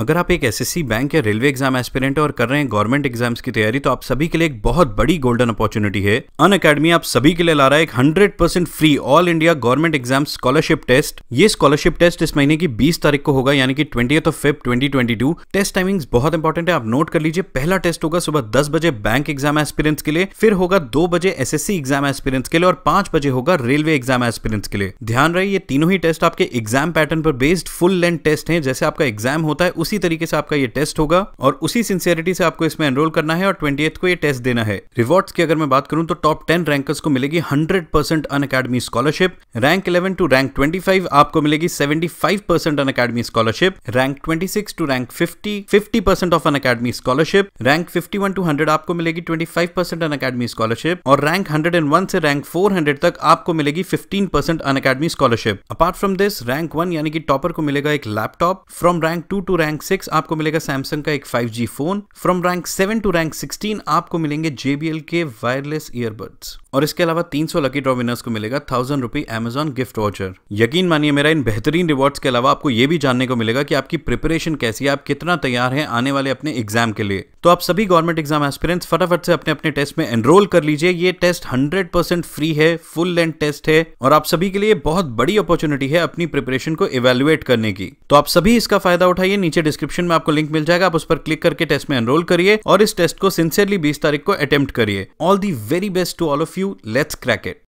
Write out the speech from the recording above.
अगर आप एक एसएससी बैंक या रेलवे एग्जाम एस्पिरेंट और कर रहे हैं गवर्नमेंट एग्जाम्स की तैयारी तो आप सभी के लिए एक बहुत बड़ी गोल्डन अपॉर्चुनिटी है अन अकेडमी आप सभी के लिए ला रहा है एक hundred percent free all India government exam scholarship test ये स्कॉलरशिप टेस्ट इस महीने की बीस तारीख को होगा यानी कि twenty of Feb twenty test timing बहुत इंपॉर्टेंट है आप नोट कर लीजिए पहला टेस्ट होगा सुबह दस बजे बैंक एग्जाम एक्सपीरियंस के लिए फिर होगा दो बजे एस एग्जाम एक्सपीरियंस के लिए और पांच बजे होगा रेलवे एग्जाम एक्सपीरियंस के लिए ध्यान रहे ये तीनों ही टेस्ट आपके एग्जाम पैटर्न पर बेस्ड फुल लेंथ टेस्ट है जैसे आपका एग्जाम होता है उसी तरीके से आपका ये टेस्ट होगा और उसी सिंसियरिटी से आपको इसमें एनरोल करना है और ट्वेंटी को ये टेस्ट देना है रिवॉर्ड्स की अगर मैं बात करूं तो टॉप टेन रैंकर्स को मिलेगी hundred percent Unacademy scholarship rank eleven to rank twenty five आपको मिलेगी seventy five percent Unacademy scholarship rank twenty six to rank fifty fifty percent of Unacademy scholarship rank fifty one to hundred आपको मिलेगी twenty five percent Unacademy scholarship और rank hundred and one से rank four hundred तक आपको मिलेगी fifteen percent Unacademy scholarship apart from this rank one यानी कि topper को मिलेगा एक laptop from rank two to rank rank six आपको मिलेगा सैमसंग का एक five G phone from rank seven to rank sixteen आपको मिलेंगे जेबीएल के वायरलेस ईयरबड्स और इसके अलावा तीन सौ लकी ड्रॉ विनर्स को मिलेगा thousand rupee Amazon gift voucher यकीन मानिए मेरा इन बेहतरीन रिवॉर्ड्स के अलावा आपको यह भी जानने को मिलेगा कि आपकी प्रिपरेशन कैसी है आप कितना तैयार है आने वाले अपने एग्जाम के लिए तो आप सभी गवर्नमेंट एग्जाम एस्पिरेंट्स फटाफट से अपने अपने टेस्ट में एनरोल कर लीजिए ये टेस्ट हंड्रेड फ्री है फुल लेंथ टेस्ट है और आप सभी के लिए बहुत बड़ी अपॉर्चुनिटी है अपनी प्रिपरेशन को इवेल्युएट करने की तो आप सभी इसका फायदा उठाइए नीचे डिस्क्रिप्शन में आपको लिंक मिल जाएगा आप उस पर क्लिक करके टेस्ट में एनरोल करिए और इस टेस्ट को सिंसियरली बीस तारीख को अटेम्प्ट करिए all the very best to all of you let's crack it